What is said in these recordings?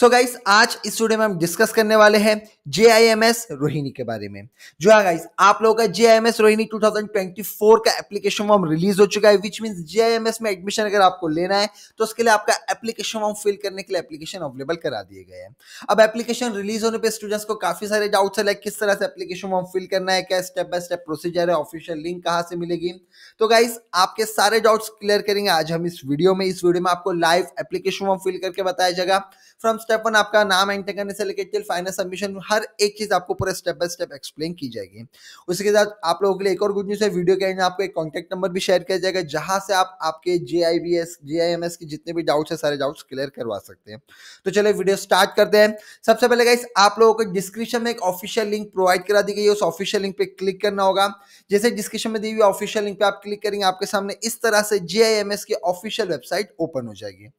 सो so guys आज इस video में हम डिस्कस करने वाले हैं एस रोहिणी के बारे में जो है गाइस आप लोगों का जेआईएमएस रोहिणी 2024 का एप्लीकेशन फॉर्म रिलीज हो चुका है विच मींस जेआईएमएस में एडमिशन अगर आपको लेना है तो उसके लिए आपका एप्लीकेशन फॉर्म फिल करने के लिए एप्लीकेशन अवेलेबल करा दिए गए हैं अब एप्लीकेशन रिलीज होने पर स्टूडेंट्स को काफी सारे डाउट्स है लाइक किस तरह से एप्लीकेशन फॉर्म फिल करना है क्या स्टेप बाय स्टेप प्रोसीजर है ऑफिशियल लिंक कहाँ से मिलेगी तो गाइस आपके सारे डाउट्स क्लियर करेंगे आज हम इस वीडियो में इस वीडियो में आपको लाइव एप्लीकेशन फॉर्म फिल करके बताया जाएगा फ्रॉम स्टेप वन आपका नाम एंटर करने से लेकर टिल फाइनल सबमिशन हर एक चीज आपको पूरा स्टेप बाय स्टेप एक्सप्लेन की जाएगी उसके साथ आप लोगों के लिए एक और गुड न्यूज है वीडियो के एंड आपको एक कॉन्टैक्ट नंबर भी शेयर किया जाएगा जहां से आप आपके J I B S J I M S के जितने भी डाउट्स है सारे डाउट्स क्लियर करवा सकते हैं तो चलिए वीडियो स्टार्ट करते हैं सबसे पहले गाइस आप लोगों को डिस्क्रिप्शन में एक ऑफिशियल लिंक प्रोवाइड करा दी गई है उस ऑफिशियल लिंक पे क्लिक करना होगा जैसे डिस्क्रिप्शन में दी हुई ऑफिशियल लिंक पे आप क्लिक करेंगे आपके सामने इस तरह से जे आई एम एस की ऑफिशियल वेबसाइट ओपन हो जाएगी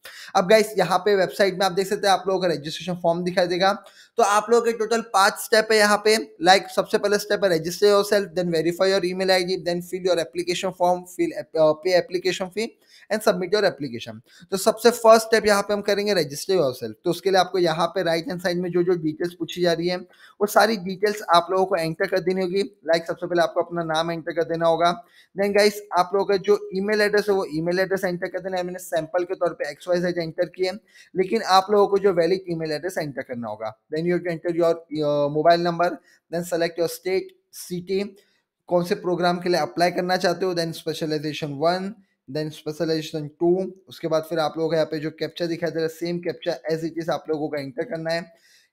अब गाइस यहाँ पे वेबसाइट में आप देख सकते हैं आप लोग होकर रजिस्ट्रेशन फॉर्म दिखाई देगा तो आप लोगों के टोटल पांच स्टेप है यहाँ पे लाइक like, सबसे पहले स्टेप है register yourself then verify your email ID then fill your application form fill pay application fee and submit your application तो सबसे फर्स्ट स्टेप यहाँ पे हम करेंगे रजिस्टर योर सेल्फ तो उसके लिए आपको यहाँ पे राइट हैंड साइड में जो जो डिटेल्स पूछी जा रही है वो सारी डिटेल्स आप लोगों को एंटर कर देनी होगी लाइक सबसे पहले आपको अपना नाम एंटर कर देना होगा देन गाइस आप लोगों का जो ईमेल एड्रेस है वो ईमेल एड्रेस एंटर कर देना है मैंने सैंपल के तौर पर एक्स वाई एंटर किए लेकिन आप लोगों को जो वैलिड ईमेल एड्रेस एंटर करना होगा then you have to enter your, your mobile number then select your state city कौन से प्रोग्राम के लिए अप्लाई करना चाहते हो then specialization one then specialization two उसके बाद फिर आप लोगों का यहाँ पे जो कैप्चा दिखाई दे रहा है same captcha as it is आप लोगों का एंटर करना है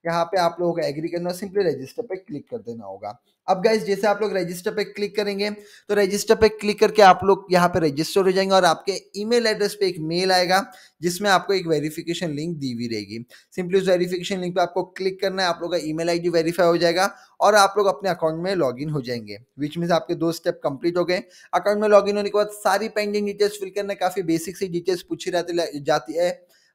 यहाँ पे आप लोगों को एग्री करना सिंपली रजिस्टर पे क्लिक कर देना होगा अब गाइज जैसे आप लोग रजिस्टर पे क्लिक करेंगे तो रजिस्टर पे क्लिक करके आप लोग यहाँ पे रजिस्टर हो जाएंगे और आपके ईमेल एड्रेस पे एक मेल आएगा जिसमें आपको एक वेरिफिकेशन लिंक दी हुई रहेगी सिंपली उस वेरिफिकेशन लिंक पे आपको क्लिक करना है आप लोग का ई मेल वेरीफाई हो जाएगा और आप लोग अपने अकाउंट में लॉगिन हो जाएंगे विच मीन्स आपके दो स्टेप कंप्लीट हो गए अकाउंट में लॉगिन होने के बाद सारी पेंडिंग डिटेल्स फिल करना काफ़ी बेसिक सी डिटेल्स पूछी जाती है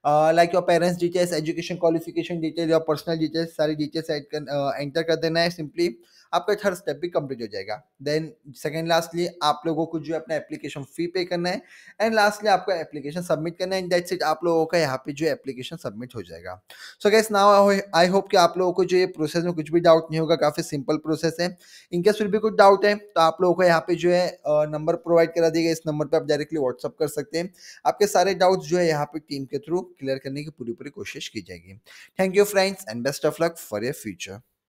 like your parents details education qualification details your personal details सारी डिटेल्स एंटर uh, कर देना है सिंपली आपका थर्ड स्टेप भी कंप्लीट हो जाएगा देन सेकेंड लास्टली आप लोगों को जो अपना एप्लीकेशन फी पे करना है एंड लास्टली आपका एप्लीकेशन सबमिट करना है एंड दैट्स इट आप लोगों का यहाँ पे जो एप्लीकेशन सबमिट हो जाएगा so guys now I hope कि आप लोगों को जो ये प्रोसेस में कुछ भी डाउट नहीं होगा काफ़ी सिंपल प्रोसेस है इनकेस फिर भी कुछ डाउट है तो आप लोगों को यहाँ पे जो है नंबर प्रोवाइड करा दिएगा इस नंबर पर आप डायरेक्टली व्हाट्सअप कर सकते हैं आपके सारे डाउट्स जो है यहाँ पे टीम के थ्रू क्लियर करने की पूरी पूरी कोशिश की जाएगी thank you friends and best of luck for your future